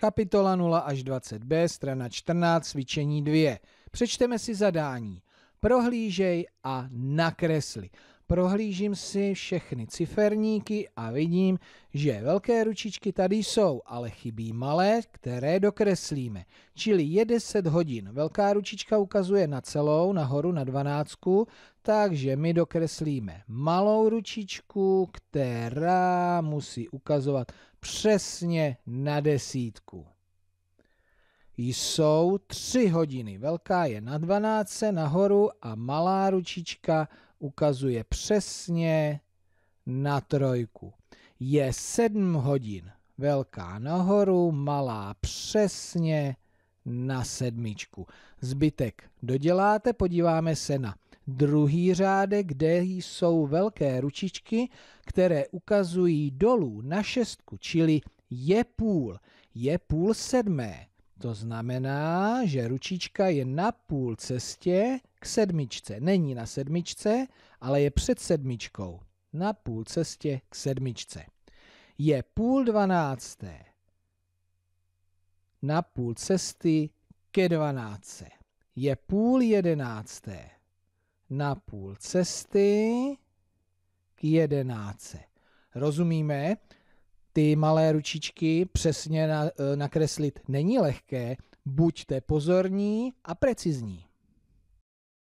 Kapitola 0 až 20b, strana 14, cvičení 2. Přečteme si zadání. Prohlížej a nakresli prohlížím si všechny ciferníky a vidím, že velké ručičky tady jsou, ale chybí malé, které dokreslíme. Čili je 10 hodin. Velká ručička ukazuje na celou, nahoru na dvanáctku, takže my dokreslíme malou ručičku, která musí ukazovat přesně na desítku jsou tři hodiny. Velká je na 12 nahoru a malá ručička ukazuje přesně na trojku. Je 7 hodin. Velká nahoru, malá přesně na sedmičku. Zbytek doděláte, podíváme se na druhý řádek, kde jsou velké ručičky, které ukazují dolů na šestku, čili je půl, je půl sedmé. To znamená, že ručička je na půl cestě k sedmičce. Není na sedmičce, ale je před sedmičkou. Na půl cestě k sedmičce. Je půl dvanácté. Na půl cesty ke dvanáctce. Je půl jedenácté. Na půl cesty k jedenáctce. Rozumíme? ty malé ručičky přesně eh, nakreslit není lehké, buďte pozorní a precizní.